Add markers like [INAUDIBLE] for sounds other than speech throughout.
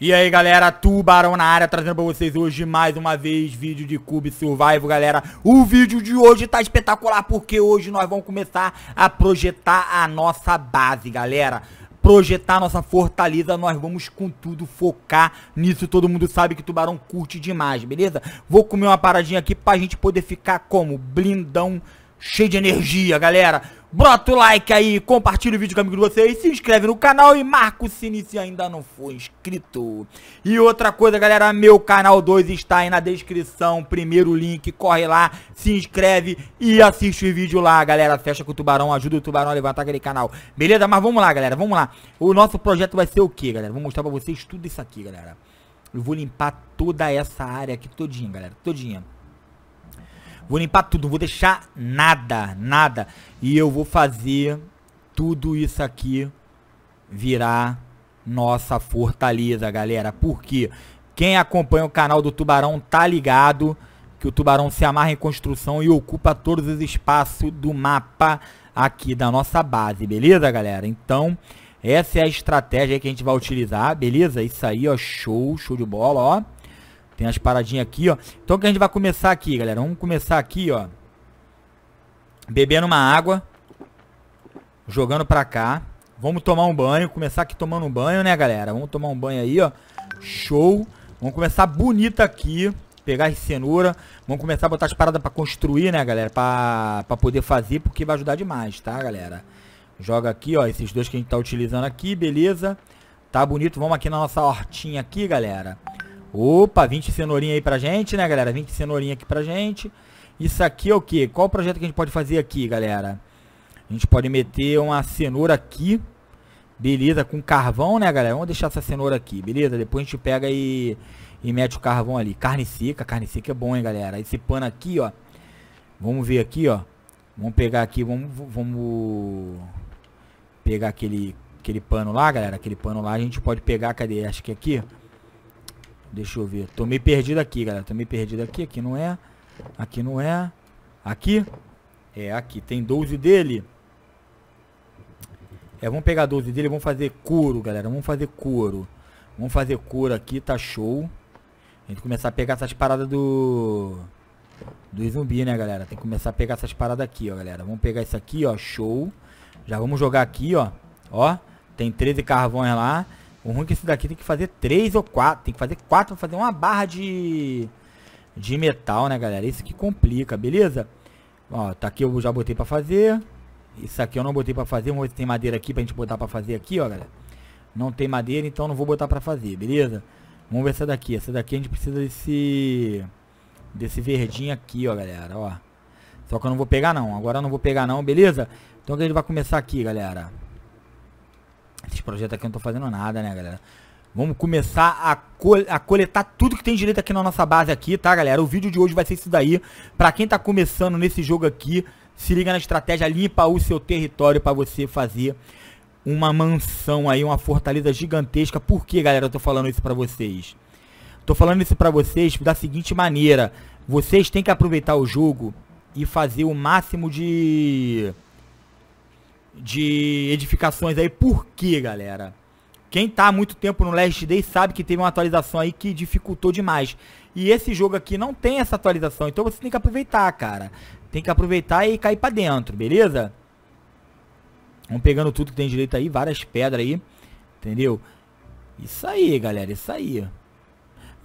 E aí galera, Tubarão na área, trazendo pra vocês hoje mais uma vez vídeo de Cube Survival, galera O vídeo de hoje tá espetacular porque hoje nós vamos começar a projetar a nossa base, galera projetar nossa fortaleza, nós vamos com tudo focar nisso. Todo mundo sabe que Tubarão curte demais, beleza? Vou comer uma paradinha aqui pra gente poder ficar como? Blindão cheio de energia, galera. Bota o like aí, compartilha o vídeo com amigo de vocês, se inscreve no canal e marca o sininho se ainda não for inscrito. E outra coisa, galera, meu canal 2 está aí na descrição, primeiro link, corre lá, se inscreve e assiste o vídeo lá, galera. Fecha com o tubarão, ajuda o tubarão a levantar aquele canal. Beleza? Mas vamos lá, galera, vamos lá. O nosso projeto vai ser o que, galera? Vou mostrar pra vocês tudo isso aqui, galera. Eu vou limpar toda essa área aqui todinha, galera, todinha. Vou limpar tudo, não vou deixar nada, nada. E eu vou fazer tudo isso aqui virar nossa fortaleza, galera. Porque quem acompanha o canal do Tubarão tá ligado que o Tubarão se amarra em construção e ocupa todos os espaços do mapa aqui da nossa base, beleza, galera? Então, essa é a estratégia que a gente vai utilizar, beleza? Isso aí, ó, show, show de bola, ó. Tem as paradinhas aqui, ó. Então que a gente vai começar aqui, galera. Vamos começar aqui, ó. Bebendo uma água. Jogando pra cá. Vamos tomar um banho. Começar aqui tomando um banho, né, galera? Vamos tomar um banho aí, ó. Show. Vamos começar bonita aqui. Pegar as cenoura. Vamos começar a botar as paradas pra construir, né, galera? Pra, pra poder fazer, porque vai ajudar demais, tá, galera? Joga aqui, ó. Esses dois que a gente tá utilizando aqui, beleza? Tá bonito. Vamos aqui na nossa hortinha aqui, galera. Galera. Opa, 20 cenourinha aí pra gente, né, galera? 20 cenourinha aqui pra gente. Isso aqui é o que? Qual projeto que a gente pode fazer aqui, galera? A gente pode meter uma cenoura aqui. Beleza, com carvão, né, galera? Vamos deixar essa cenoura aqui, beleza? Depois a gente pega e, e mete o carvão ali. Carne seca, carne seca é bom, hein, galera? Esse pano aqui, ó. Vamos ver aqui, ó. Vamos pegar aqui, vamos... vamos pegar aquele, aquele pano lá, galera. Aquele pano lá a gente pode pegar, cadê? Acho que é aqui, ó Deixa eu ver. Tô meio perdido aqui, galera. Tô meio perdido aqui. Aqui não é. Aqui não é. Aqui? É, aqui. Tem 12 dele. É, vamos pegar 12 dele. Vamos fazer couro, galera. Vamos fazer couro. Vamos fazer couro aqui. Tá show. A gente começar a pegar essas paradas do... Do zumbi, né, galera? Tem que começar a pegar essas paradas aqui, ó, galera. Vamos pegar isso aqui, ó. Show. Já vamos jogar aqui, ó. Ó. Tem 13 carvões lá. O ruim é que esse daqui tem que fazer três ou quatro. Tem que fazer quatro pra fazer uma barra de, de metal, né, galera? Isso que complica, beleza? Ó, tá aqui eu já botei pra fazer. Isso aqui eu não botei pra fazer. Vamos ver se tem madeira aqui pra gente botar pra fazer aqui, ó, galera. Não tem madeira, então não vou botar pra fazer, beleza? Vamos ver essa daqui. Essa daqui a gente precisa desse... Desse verdinho aqui, ó, galera, ó. Só que eu não vou pegar, não. Agora eu não vou pegar, não, beleza? Então a gente vai começar aqui, galera. Esses projetos aqui não tô fazendo nada, né, galera? Vamos começar a, col a, coletar tudo que tem direito aqui na nossa base aqui, tá, galera? O vídeo de hoje vai ser isso daí. Pra quem tá começando nesse jogo aqui, se liga na estratégia, limpa o seu território pra você fazer uma mansão aí, uma fortaleza gigantesca. Por que, galera, eu tô falando isso pra vocês? Tô falando isso pra vocês da seguinte maneira. Vocês têm que aproveitar o jogo e fazer o máximo de de edificações aí. Por quê, galera? Quem tá há muito tempo no Last Day sabe que teve uma atualização aí que dificultou demais. E esse jogo aqui não tem essa atualização, então você tem que aproveitar, cara. Tem que aproveitar e cair pra dentro, beleza? Vamos pegando tudo que tem direito aí, várias pedras aí, entendeu? Isso aí, galera, isso aí.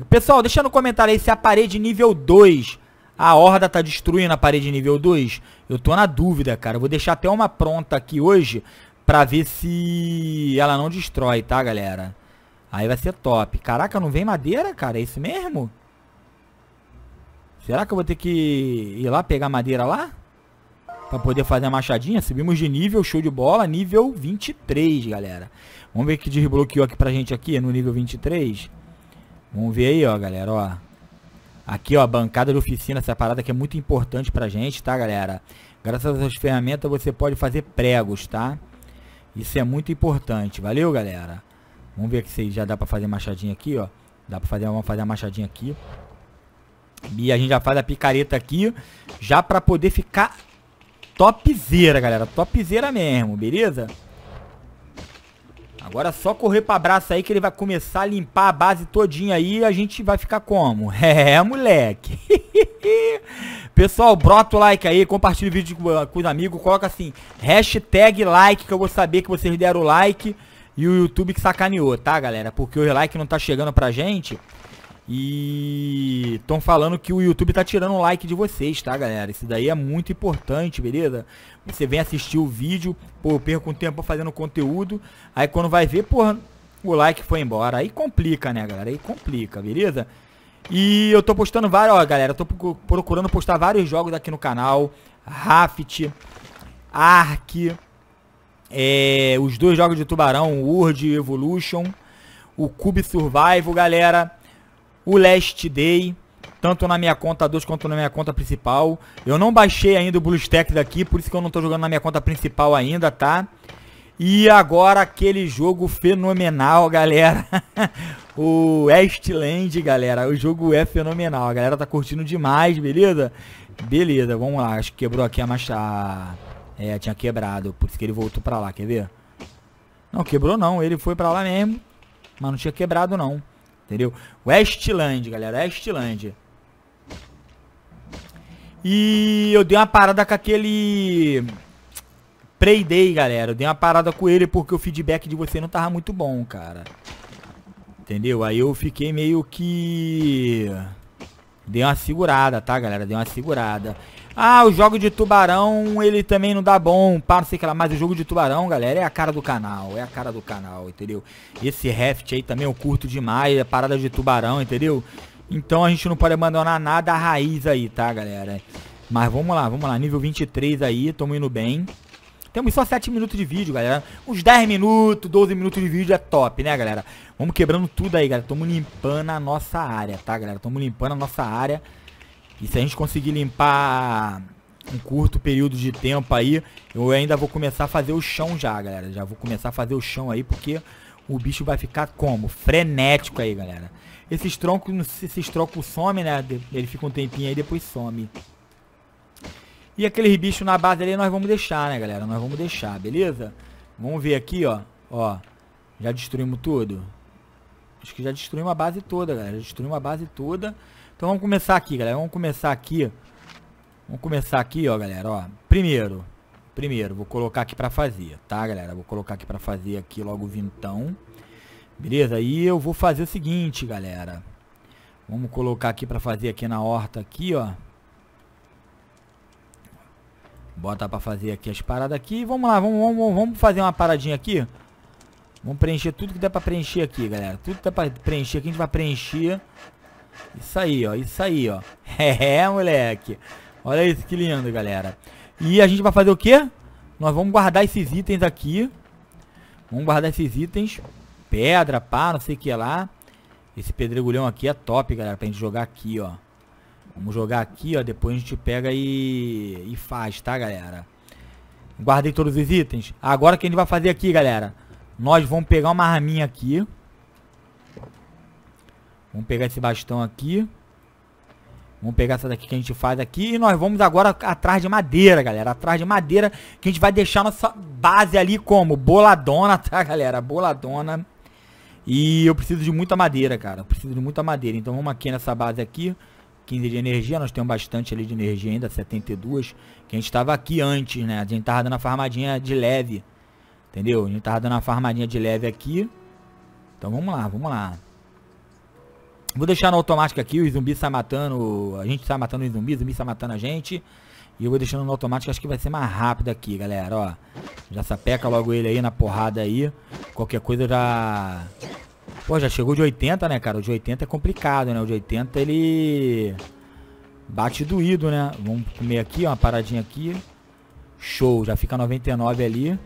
Pessoal, deixa no comentário aí se a parede nível 2 a horda tá destruindo a parede nível 2? Eu tô na dúvida, cara. Eu vou deixar até uma pronta aqui hoje pra ver se ela não destrói, tá, galera? Aí vai ser top. Caraca, não vem madeira, cara? É isso mesmo? Será que eu vou ter que ir lá pegar madeira lá? Pra poder fazer a machadinha? Subimos de nível, show de bola, nível 23, galera. Vamos ver o que desbloqueou aqui pra gente aqui, no nível 23. Vamos ver aí, ó, galera, ó. Aqui, ó, a bancada de oficina, essa parada que é muito importante pra gente, tá, galera? Graças a essas ferramentas você pode fazer pregos, tá? Isso é muito importante. Valeu, galera? Vamos ver se já dá pra fazer machadinha aqui, ó. Dá pra fazer, vamos fazer a machadinha aqui. E a gente já faz a picareta aqui, já pra poder ficar topzera, galera. Topzera mesmo, beleza? Agora é só correr pra braço aí que ele vai começar a limpar a base todinha aí e a gente vai ficar como? [LAUGHS] É, moleque. [LAUGHS] Pessoal, brota o like aí, compartilha o vídeo com, com os amigos, coloca assim, hashtag like que eu vou saber que vocês deram o like e o YouTube que sacaneou, tá galera? Porque o like não tá chegando pra gente... E estão falando que o YouTube tá tirando o like de vocês, tá, galera? Isso daí é muito importante, beleza? Você vem assistir o vídeo, pô, eu perco um tempo fazendo conteúdo, aí quando vai ver, porra, o like foi embora. Aí complica, né, galera? Aí complica, beleza? E eu tô postando vários, ó, galera, tô procurando postar vários jogos aqui no canal. Raft, Ark, é, os dois jogos de tubarão, World Evolution, o Cube Survival, galera o Last Day, tanto na minha conta 2 quanto na minha conta principal. Eu não baixei ainda o BlueStack daqui, por isso que eu não tô jogando na minha conta principal ainda, tá? E agora aquele jogo fenomenal, galera. [LAUGHS] o Westland, galera. O jogo é fenomenal. A galera tá curtindo demais, beleza? Beleza, vamos lá. Acho que quebrou aqui a machada. Ah, é, tinha quebrado. Por isso que ele voltou pra lá, quer ver? Não, quebrou não. Ele foi pra lá mesmo. Mas não tinha quebrado não entendeu? Westland, galera, Westland. E eu dei uma parada com aquele... Day, galera. Eu dei uma parada com ele porque o feedback de você não tava muito bom, cara. Entendeu? Aí eu fiquei meio que... Deu uma segurada, tá, galera? Deu uma segurada. Ah, o jogo de tubarão, ele também não dá bom, para não sei o que lá. Mas o jogo de tubarão, galera, é a cara do canal. É a cara do canal, entendeu? Esse raft aí também eu curto demais. A é parada de tubarão, entendeu? Então a gente não pode abandonar nada a raiz aí, tá, galera? Mas vamos lá, vamos lá. Nível 23 aí, tamo indo bem. Temos só 7 minutos de vídeo, galera. Uns 10 minutos, 12 minutos de vídeo é top, né, galera? Vamos quebrando tudo aí, galera. Tamo limpando a nossa área, tá, galera? Tamo limpando a nossa área. E se a gente conseguir limpar um curto período de tempo aí, eu ainda vou começar a fazer o chão já, galera. Já vou começar a fazer o chão aí, porque o bicho vai ficar como? Frenético aí, galera. Esses troncos, esses troncos somem, né? Ele fica um tempinho aí, depois some. E aqueles bichos na base ali nós vamos deixar, né, galera? Nós vamos deixar, beleza? Vamos ver aqui, ó. Ó. Já destruímos tudo. Acho que já destruímos a base toda, galera. Já destruímos a base toda. Então vamos começar aqui, galera. Vamos começar aqui. Vamos começar aqui, ó, galera. Ó. Primeiro. Primeiro, vou colocar aqui pra fazer, tá, galera? Vou colocar aqui pra fazer aqui logo o vintão. Beleza? E eu vou fazer o seguinte, galera. Vamos colocar aqui pra fazer aqui na horta aqui, ó. Bota pra fazer aqui as paradas aqui. Vamos lá, vamos, vamos, vamos fazer uma paradinha aqui. Vamos preencher tudo que dá pra preencher aqui, galera. Tudo que dá pra preencher aqui, a gente vai preencher. Isso aí, ó. Isso aí, ó. [LAUGHS] É, é, moleque. Olha isso, que lindo, galera. E a gente vai fazer o quê? Nós vamos guardar esses itens aqui. Vamos guardar esses itens. Pedra, pá, não sei o que lá. Esse pedregulhão aqui é top, galera, pra gente jogar aqui, ó. Vamos jogar aqui, ó. Depois a gente pega e, e faz, tá, galera? Guardei todos os itens. Agora o que a gente vai fazer aqui, galera? Nós vamos pegar uma raminha aqui. Vamos pegar esse bastão aqui. Vamos pegar essa daqui que a gente faz aqui. E nós vamos agora atrás de madeira, galera. Atrás de madeira. Que a gente vai deixar nossa base ali como? Boladona, tá, galera? Boladona. E eu preciso de muita madeira, cara. Eu preciso de muita madeira. Então vamos aqui nessa base aqui. 15 de energia, nós temos bastante ali de energia ainda, 72, que a gente estava aqui antes, né? A gente estava dando a farmadinha de leve, entendeu? A gente estava dando a farmadinha de leve aqui. Então vamos lá, vamos lá. Vou deixar no automático aqui, os zumbis tá matando, a gente está matando os zumbis, os zumbis tá matando a gente. E eu vou deixando no automático, acho que vai ser mais rápido aqui, galera, ó. Já sapeca logo ele aí na porrada aí. Qualquer coisa já... Pô, já chegou de 80, né, cara? O de 80 é complicado, né? O de 80 ele bate doído, né? Vamos comer aqui, ó, uma paradinha aqui. Show, já fica 99 ali.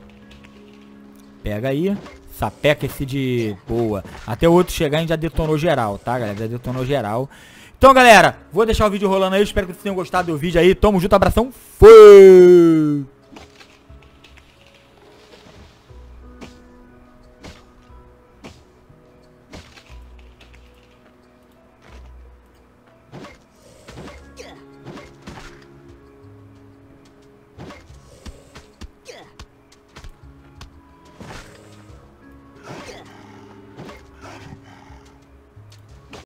Pega aí. Sapeca esse de boa. Até o outro chegar a gente já detonou geral, tá, galera? Já detonou geral. Então, galera, vou deixar o vídeo rolando aí. Espero que vocês tenham gostado do vídeo aí. Tamo junto, abração. Fui!